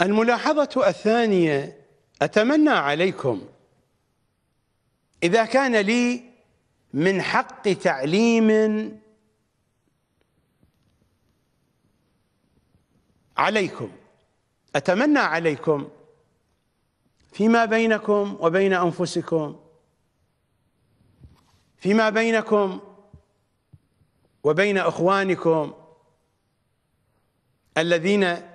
الملاحظة الثانية أتمنى عليكم إذا كان لي من حق تعليم عليكم أتمنى عليكم فيما بينكم وبين أنفسكم فيما بينكم وبين إخوانكم الذين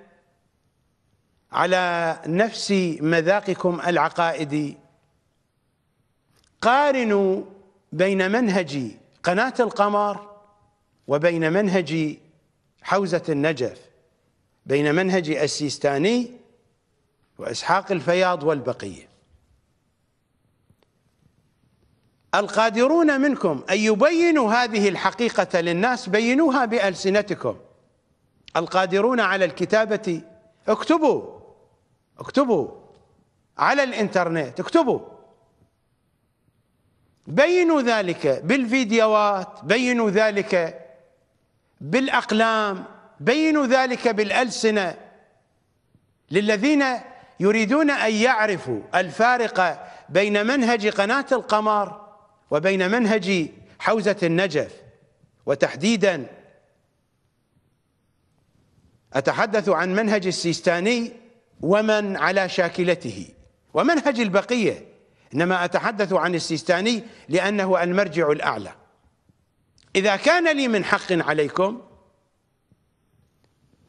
على نفس مذاقكم العقائدي قارنوا بين منهج قناة القمر وبين منهج حوزة النجف بين منهج السيستاني وإسحاق الفياض والبقية القادرون منكم أن يبينوا هذه الحقيقة للناس بينوها بألسنتكم القادرون على الكتابة اكتبوا اكتبوا على الانترنت اكتبوا بينوا ذلك بالفيديوهات بينوا ذلك بالاقلام بينوا ذلك بالالسنه للذين يريدون ان يعرفوا الفارق بين منهج قناه القمر وبين منهج حوزه النجف وتحديدا اتحدث عن منهج السيستاني ومن على شاكلته ومنهج البقية إنما أتحدث عن السيستاني لأنه المرجع الأعلى إذا كان لي من حق عليكم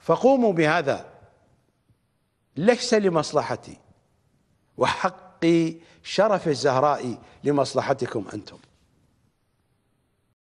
فقوموا بهذا ليس لمصلحتي وحقي شرف الزهراء لمصلحتكم أنتم